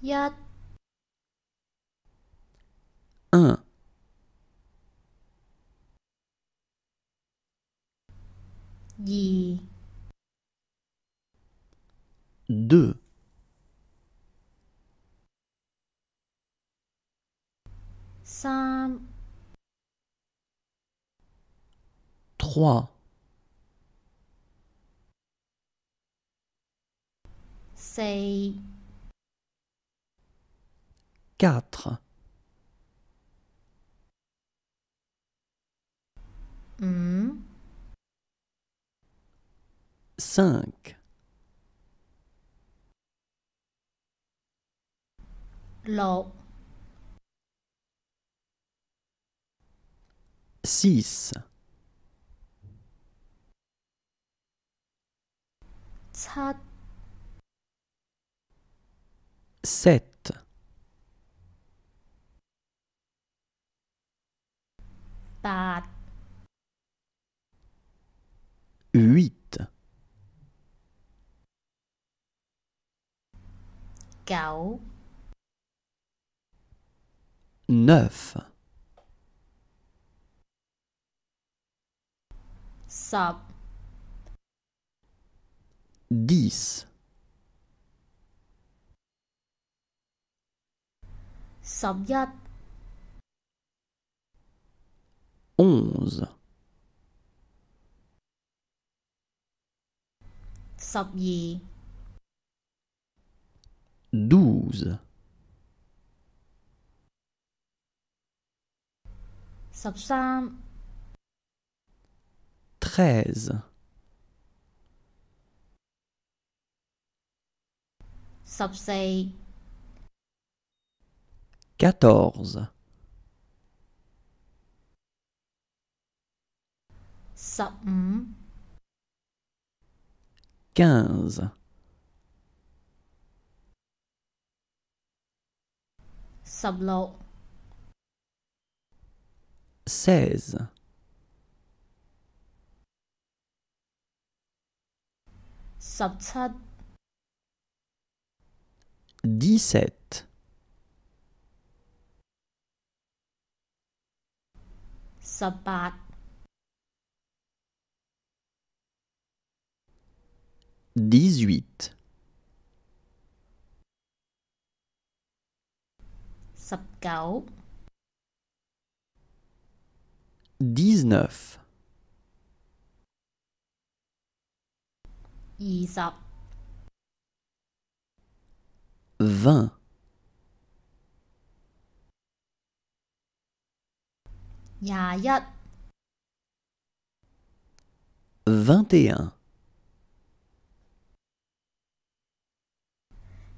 1 1 2 2 3 3 4 4. 5. 6. 7. 8 8 9 9 10 10 11 12 13 13 14十五，quinze，十六，seize，十七，dix-sept，十八。18 19 19 20 20 21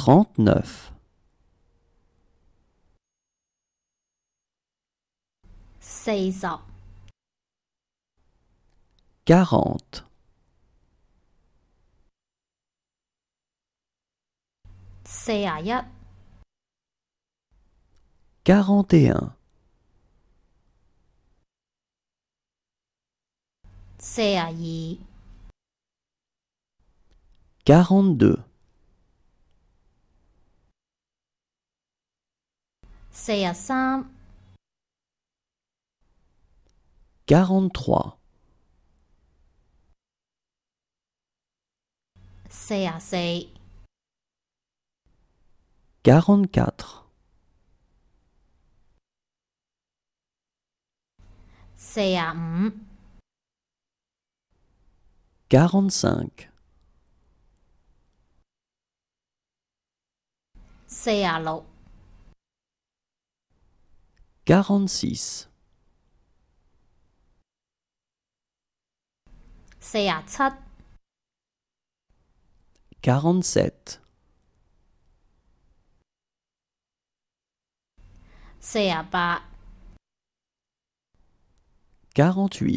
39 40 40 41 41 42四十三、quarante-trois, quarante quatre quarante cinq l'eau 46 47 48 49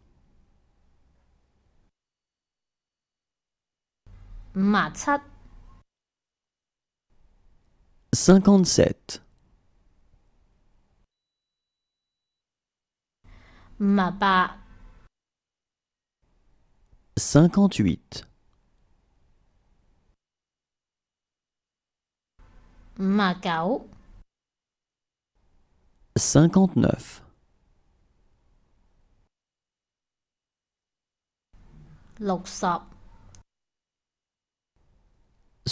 cinquante sept cinquante huit cinquante neuf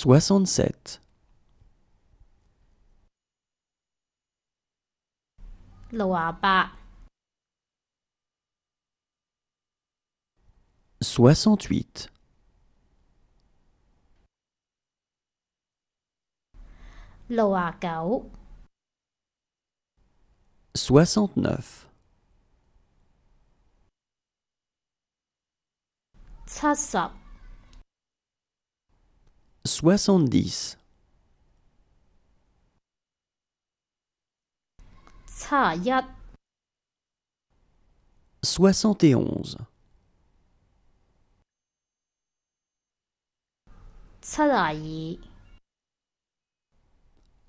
soixante-sept. Soixante-huit. Soixante-neuf soixante-dix. Soixante et onze.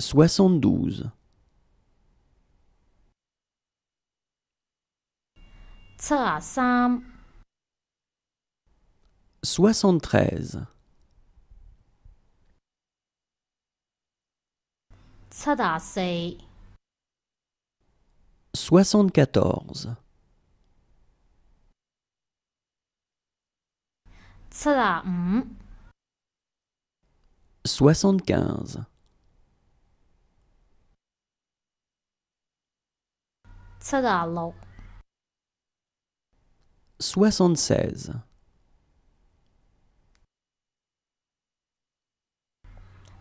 Soixante-douze. Soixante-treize. Soixante-quatorze, soixante-quinze, soixante-seize,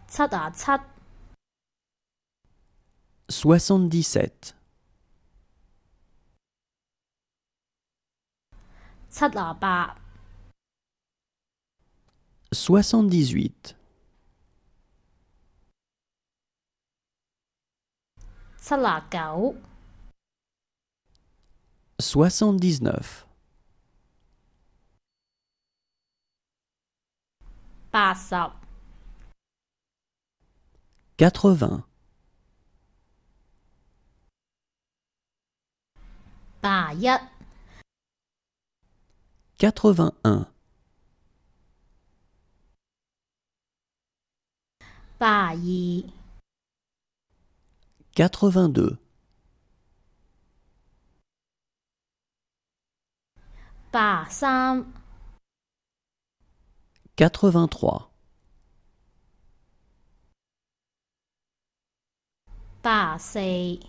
soixante-sept. 77 78 78 79 80八一，八二，八三，八四。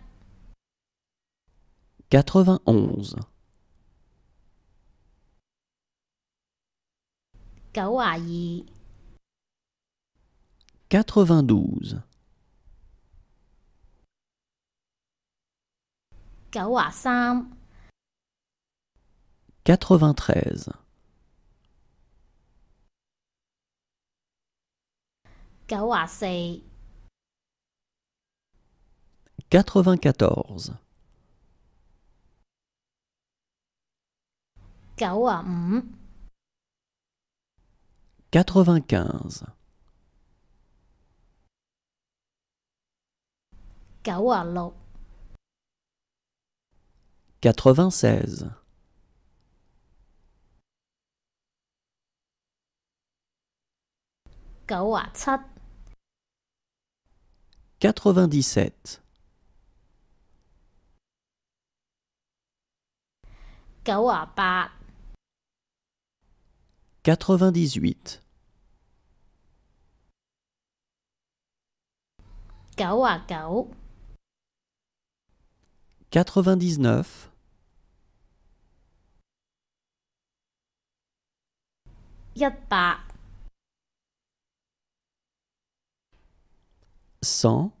91 92 93 94 95 96 97 97 98 98 99 99 100